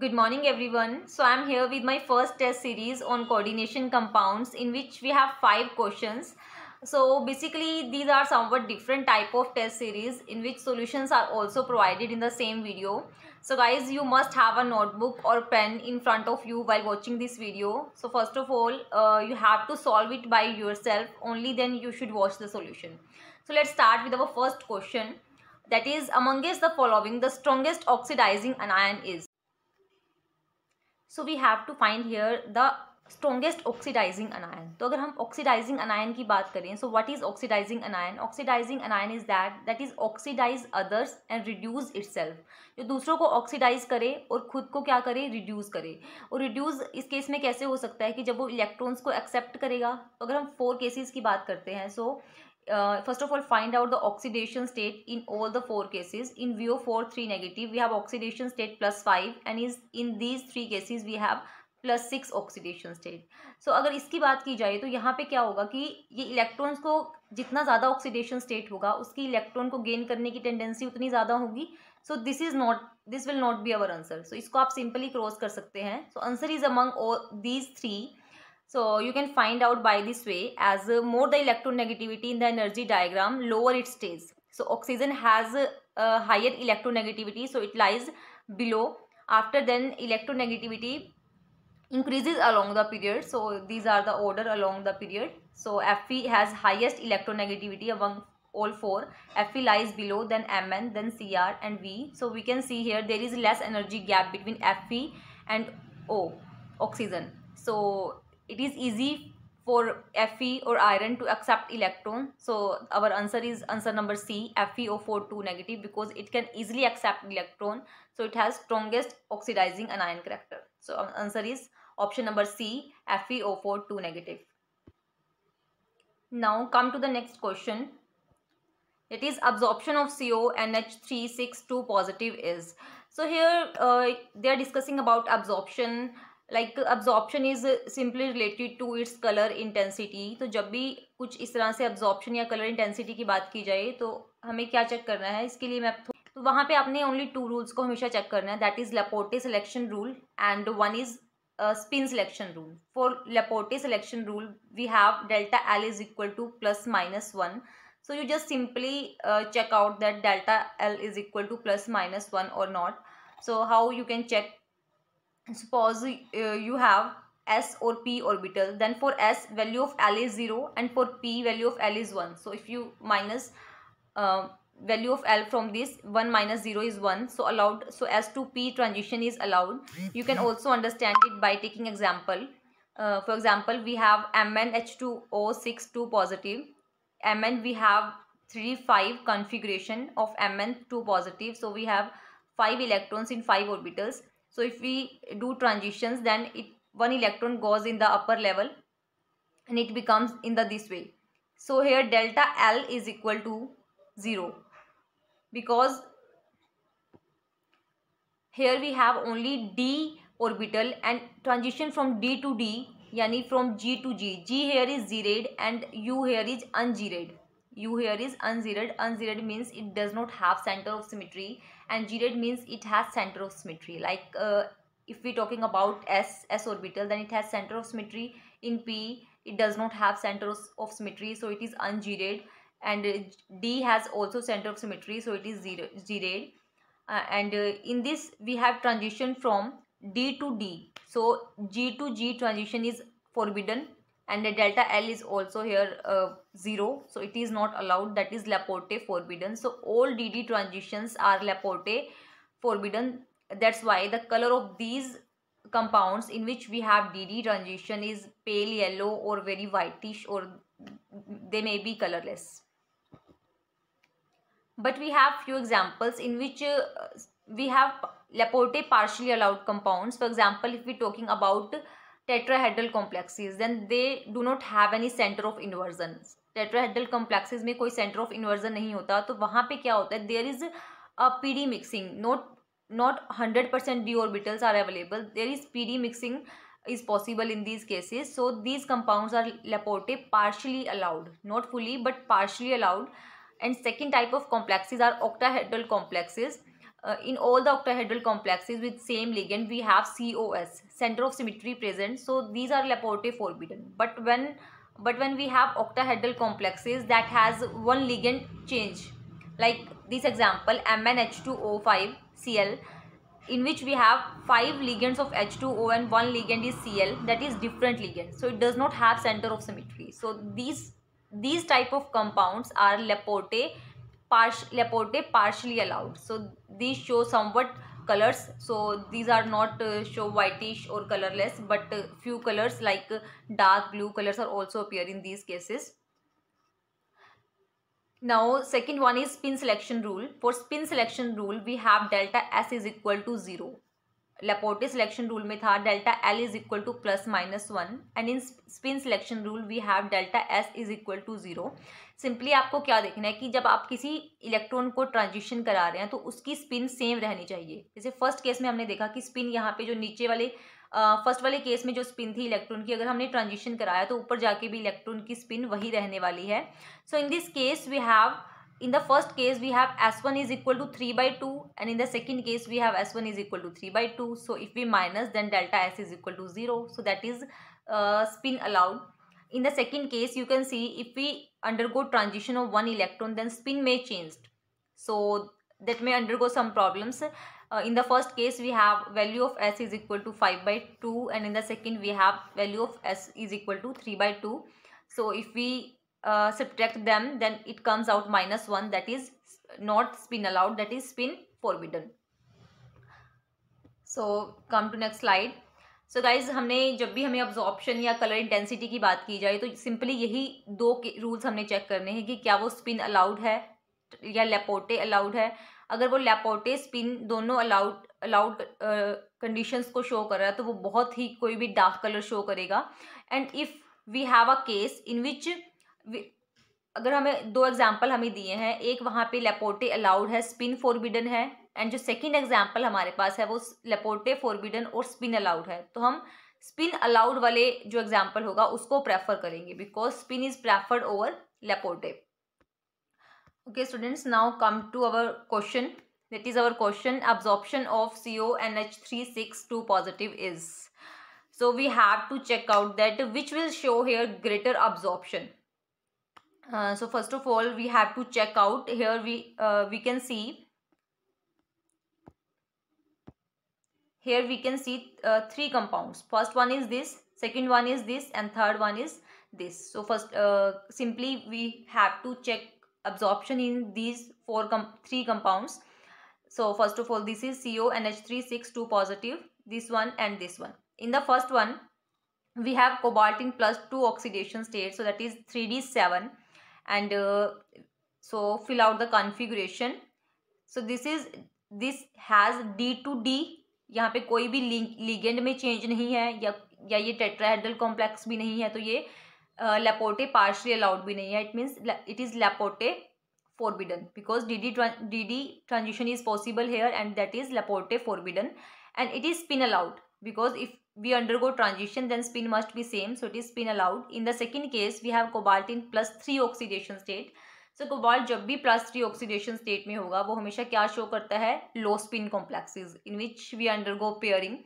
Good morning everyone. So I am here with my first test series on coordination compounds in which we have 5 questions. So basically these are somewhat different type of test series in which solutions are also provided in the same video. So guys you must have a notebook or pen in front of you while watching this video. So first of all uh, you have to solve it by yourself only then you should watch the solution. So let's start with our first question that is amongst the following the strongest oxidizing anion is so we have to find here the strongest oxidizing anion तो अगर हम oxidizing anion की बात करें so what is oxidizing anion oxidizing anion is that that is oxidize others and reduce itself जो दूसरों को oxidise करे और खुद को क्या करे रिड्यूज़ करे और रिड्यूज़ इस केस में कैसे हो सकता है कि जब वो इलेक्ट्रॉन्स को एक्सेप्ट करेगा तो अगर हम फोर केसेज की बात करते हैं so so, uh, first of all find out the oxidation state in all the four cases in VO4 3 negative we have oxidation state plus 5 and is in these three cases we have plus six oxidation state so अगर इसकी बात की जाए तो यहाँ पे क्या होगा कि ये इलेक्ट्रॉन्स को जितना ज़्यादा ऑक्सीडेशन स्टेट होगा उसकी इलेक्ट्रॉन को गेन करने की टेंडेंसी उतनी ज़्यादा होगी so this is not this will not be our answer so इसको आप सिंपली क्रॉस कर सकते हैं so answer is among these three So you can find out by this way as uh, more the electronegativity in the energy diagram lower it stays. So oxygen has uh, a higher electronegativity so it lies below. After then electronegativity increases along the period. So these are the order along the period. So Fe has highest electronegativity among all four. Fe lies below then Mn then Cr and V. So we can see here there is less energy gap between Fe and O oxygen. So it is easy for Fe or iron to accept electron. So our answer is answer number C FeO42 negative because it can easily accept electron. So it has strongest oxidizing anion character. So answer is option number C FeO42 negative. Now come to the next question. It is absorption of CO NH362 positive is. So here uh, they are discussing about absorption like absorption is simply related to its colour intensity तो जब भी कुछ इस तरह से absorption या colour intensity की बात की जाए तो हमें क्या चेक करना है इसके लिए मैं तो वहाँ पे आपने ओनली टू रूल्स को हमेशा चेक करना है that is Laporte selection rule and one is spin selection rule for Laporte selection rule we have delta L is equal to plus minus one so you just simply check out that delta L is equal to plus minus one और not so how you can check suppose uh, you have s or p orbital then for s value of l is 0 and for p value of l is 1 so if you minus uh, value of l from this 1 minus 0 is 1 so allowed so s to p transition is allowed you can also understand it by taking example uh, for example we have mn h2o6 2 positive mn we have 3 5 configuration of mn 2 positive so we have 5 electrons in 5 orbitals so if we do transitions then it one electron goes in the upper level and it becomes in the this way. So here delta L is equal to 0 because here we have only d orbital and transition from d to d yani from g to g g here is zeroed and u here is unzeroed u here is unzeroed unzeroed means it does not have center of symmetry and gyrated means it has center of symmetry like uh, if we're talking about s s orbital then it has center of symmetry in p it does not have center of symmetry so it is ungyrated and uh, d has also center of symmetry so it is zero gyrated uh, and uh, in this we have transition from d to d so g to g transition is forbidden and the delta L is also here uh, 0 so it is not allowed that is Laporte forbidden so all DD transitions are Laporte forbidden that's why the color of these compounds in which we have DD transition is pale yellow or very whitish or they may be colorless but we have few examples in which uh, we have Laporte partially allowed compounds for example if we're talking about tetrahedral complexes then they do not have any centre of inversion tetrahedral complexes में कोई centre of inversion नहीं होता तो वहाँ पे क्या होता है there is a PD mixing not not hundred percent D orbitals are available there is P D mixing is possible in these cases so these compound are Laporte partially allowed not fully but partially allowed and second type of complexes are octahedral complexes uh, in all the octahedral complexes with same ligand we have COS center of symmetry present so these are Laporte forbidden but when but when we have octahedral complexes that has one ligand change like this example MnH2O5Cl in which we have five ligands of H2O and one ligand is Cl that is different ligand so it does not have center of symmetry so these these type of compounds are Laporte partial lepote partially allowed so these show somewhat colors so these are not uh, show whitish or colorless but uh, few colors like uh, dark blue colors are also appear in these cases now second one is spin selection rule for spin selection rule we have delta s is equal to 0 Laporte selection rule में था delta L is equal to plus minus one and in spin selection rule we have delta S is equal to zero simply आपको क्या देखना है कि जब आप किसी इलेक्ट्रॉन को ट्रांजिशन करा रहे हैं तो उसकी स्पिन सेम रहनी चाहिए जैसे फर्स्ट केस में हमने देखा कि स्पिन यहाँ पे जो नीचे वाले फर्स्ट वाले केस में जो स्पिन थी इलेक्ट्रॉन की अगर हमने ट्रांजिशन कराया तो ऊपर जाके भी इलेक्ट्रॉन की स्पिन वही रहने वाली है so in this case we have in the first case we have S one is equal to three by two and in the second case we have S one is equal to three by two so if we minus then delta S is equal to zero so that is spin allowed In the second case, you can see if we undergo transition of one electron, then spin may change. So that may undergo some problems. Uh, in the first case, we have value of S is equal to 5 by 2 and in the second, we have value of S is equal to 3 by 2. So if we uh, subtract them, then it comes out minus 1 that is not spin allowed, that is spin forbidden. So come to next slide. So so guys हमने जब भी हमें absorption या colour intensity की बात की जाए तो सिंपली यही दो रूल्स हमने चेक करने हैं कि क्या वो स्पिन अलाउड है या लेपोटे अलाउड है अगर वो लेपोटे स्पिन दोनों अलाउड अलाउड कंडीशंस को शो कर रहा है तो वो बहुत ही कोई भी डार्क कलर शो करेगा and if we have a case in which अगर हमें दो एग्जाम्पल हमें दिए हैं एक वहाँ पे लेपोटे अलाउड है स्पिन फॉरबिडन है एंड जो सेकेंड एग्जाम्पल हमारे पास है वो लेपोर्टे फोरबिडन और स्पिन अलाउड है तो हम स्पिन अलाउड वाले जो एग्जाम्पल होगा उसको प्रेफर करेंगे because spin is preferred over Laporte okay students now come to our question that is our question absorption of C O N H three six two positive is so we have to check out that which will show here greater absorption so first of all we have to check out here we we can see here we can see uh, three compounds first one is this second one is this and third one is this so first uh, simply we have to check absorption in these four com three compounds so first of all this is Co CONH362 positive this one and this one in the first one we have cobaltin plus 2 oxidation state so that is 3d7 and uh, so fill out the configuration so this is this has d to d यहाँ पे कोई भी ligand में change नहीं है या या ये टेट्राहेड्रल कॉम्प्लेक्स भी नहीं है तो ये लेपोटे पार्शली अलाउड भी नहीं है it means it is Laporte forbidden because D D D D transition is possible here and that is Laporte forbidden and it is spin allowed because if we undergo transition then spin must be same so it is spin allowed in the second case we have cobalt in plus three oxidation state so cobalt जब भी plus three oxidation state में होगा वो हमेशा क्या show करता है low spin complexes in which we undergo pairing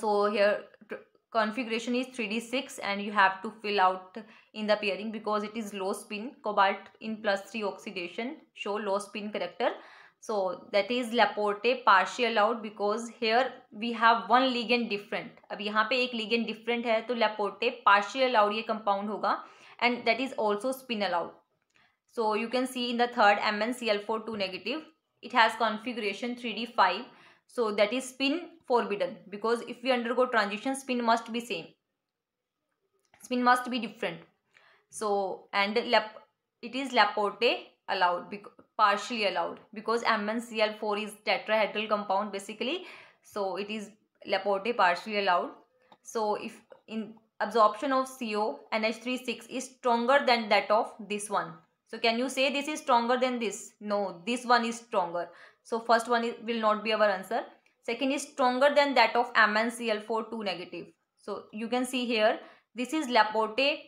so here configuration is three D six and you have to fill out in the pairing because it is low spin cobalt in plus three oxidation show low spin character so that is Laporte partial out because here we have one ligand different अब यहाँ पे एक ligand different है तो Laporte partial out ये compound होगा and that is also spin allowed So you can see in the third four two negative, it has configuration 3D5. So that is spin forbidden because if we undergo transition, spin must be same. Spin must be different. So and lap, it is Laporte allowed, partially allowed because MnCl4 is tetrahedral compound basically. So it is Laporte partially allowed. So if in absorption of CO NH36 is stronger than that of this one so can you say this is stronger than this? No, this one is stronger. So first one will not be our answer. Second is stronger than that of MnCl4 2 negative. So you can see here this is Laporte.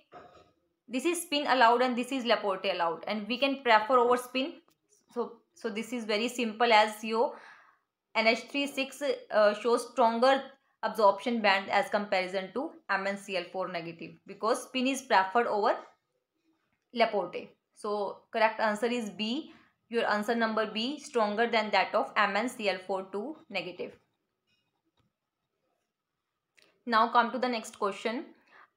This is spin allowed and this is Laporte allowed and we can prefer over spin. So, so this is very simple as Co NH36 uh, shows stronger absorption band as comparison to MnCl4 negative because spin is preferred over Laporte. So correct answer is B. Your answer number B stronger than that of MnCl42 negative. Now come to the next question.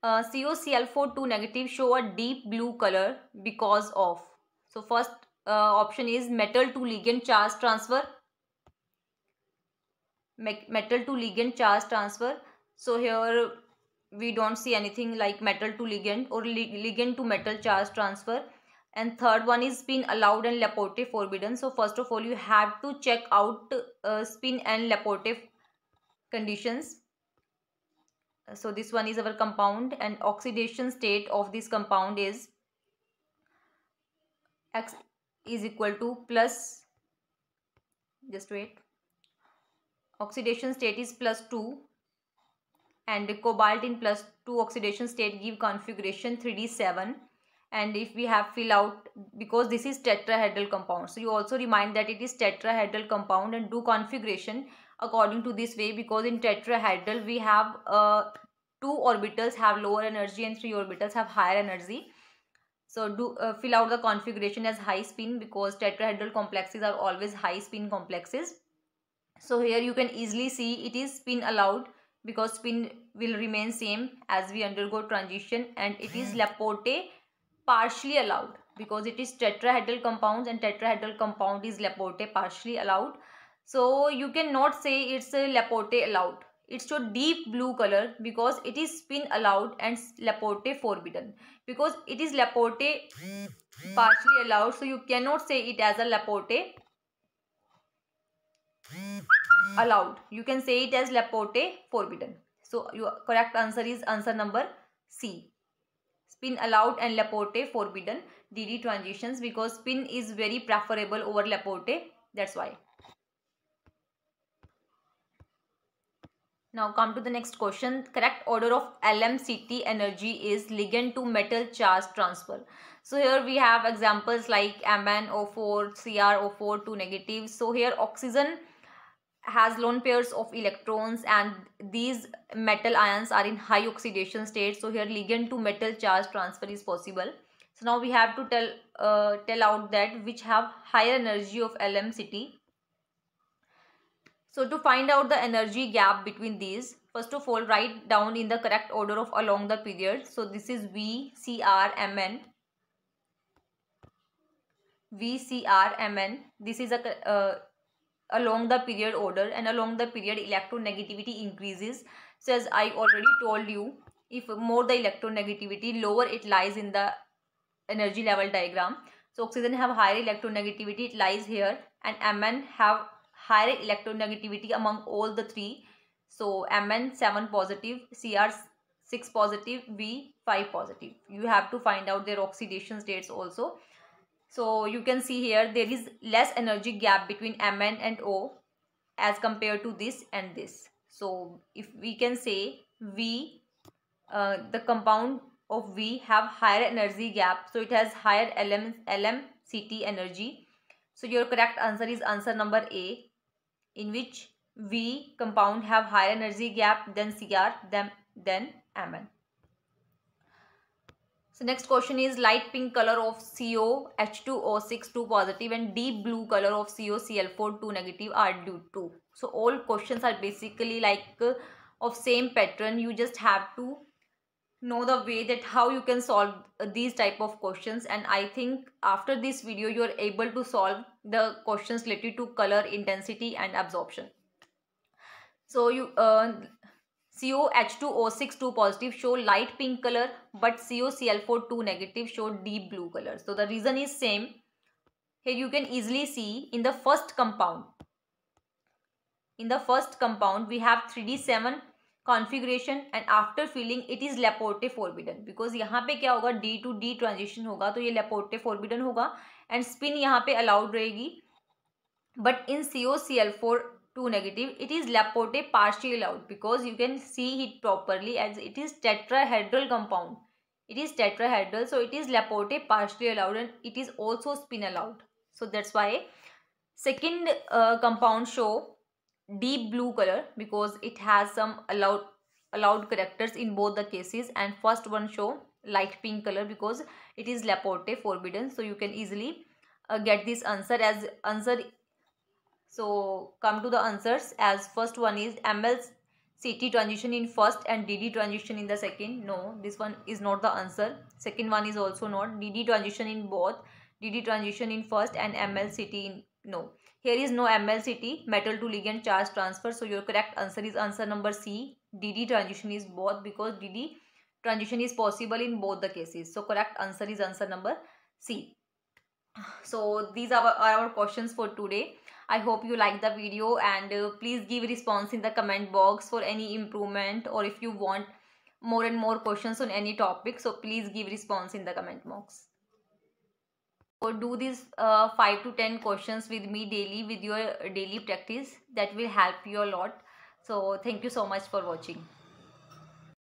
Uh, COCl42 negative show a deep blue color because of. So first uh, option is metal to ligand charge transfer. metal to ligand charge transfer. So here we don't see anything like metal to ligand or lig ligand to metal charge transfer and third one is spin allowed and laporte forbidden so first of all you have to check out uh, spin and laporte conditions uh, so this one is our compound and oxidation state of this compound is x is equal to plus just wait oxidation state is plus 2 and cobalt in plus 2 oxidation state give configuration 3d7 and if we have fill out because this is tetrahedral compound so you also remind that it is tetrahedral compound and do configuration according to this way because in tetrahedral we have uh, two orbitals have lower energy and three orbitals have higher energy so do uh, fill out the configuration as high spin because tetrahedral complexes are always high spin complexes so here you can easily see it is spin allowed because spin will remain same as we undergo transition and it is hmm. Laporte partially allowed because it is tetrahedral compounds and tetrahedral compound is Laporte partially allowed. So you cannot say it's a Laporte allowed. It's a deep blue color because it is spin allowed and Laporte forbidden. Because it is Laporte partially allowed so you cannot say it as a Laporte allowed. You can say it as Laporte forbidden. So your correct answer is answer number C spin allowed and Laporte forbidden DD transitions because spin is very preferable over Laporte. That's why. Now come to the next question. Correct order of LMCT energy is ligand to metal charge transfer. So here we have examples like MnO4, CrO4 to negative. So here oxygen has lone pairs of electrons and these metal ions are in high oxidation state so here ligand to metal charge transfer is possible so now we have to tell uh, tell out that which have higher energy of LMCT so to find out the energy gap between these first of all write down in the correct order of along the period so this is V C R M N VCRMN. This is a uh, along the period order and along the period electronegativity increases so as i already told you if more the electronegativity lower it lies in the energy level diagram so oxygen have higher electronegativity it lies here and mn have higher electronegativity among all the three so mn 7 positive cr 6 positive V 5 positive you have to find out their oxidation states also so you can see here there is less energy gap between Mn and O as compared to this and this. So if we can say V, uh, the compound of V have higher energy gap. So it has higher LM, LMCT energy. So your correct answer is answer number A in which V compound have higher energy gap than Cr than, than Mn. So next question is light pink color of CO H2O6 2 positive and deep blue color of CO Cl4 2 negative are due to. So all questions are basically like uh, of same pattern. You just have to know the way that how you can solve uh, these type of questions and I think after this video you are able to solve the questions related to color intensity and absorption. So you uh, C O H two O six two positive show light pink colour but C O C L four two negative show deep blue colour so the reason is same here you can easily see in the first compound in compound we have three D seven configuration and after filling it is Laporte forbidden because यहाँ पे क्या होगा D to D transition होगा तो ये Laporte forbidden होगा and spin यहाँ पे अलाउड रहेगी but in C O C L four 2 negative it is laporte partial out because you can see it properly as it is tetrahedral compound it is tetrahedral so it is laporte partially out and it is also spin allowed. so that's why second uh, compound show deep blue color because it has some allowed allowed characters in both the cases and first one show light pink color because it is laporte forbidden so you can easily uh, get this answer as answer so come to the answers as first one is ML's CT transition in first and DD transition in the second. No, this one is not the answer. Second one is also not. DD transition in both. DD transition in first and MLCT in no. Here is no MLCT, metal to ligand charge transfer. So your correct answer is answer number C. DD transition is both because DD transition is possible in both the cases. So correct answer is answer number C. So these are our, are our questions for today. I hope you like the video and uh, please give response in the comment box for any improvement or if you want more and more questions on any topic. So please give response in the comment box. Or so do these uh, 5 to 10 questions with me daily with your daily practice. That will help you a lot. So thank you so much for watching.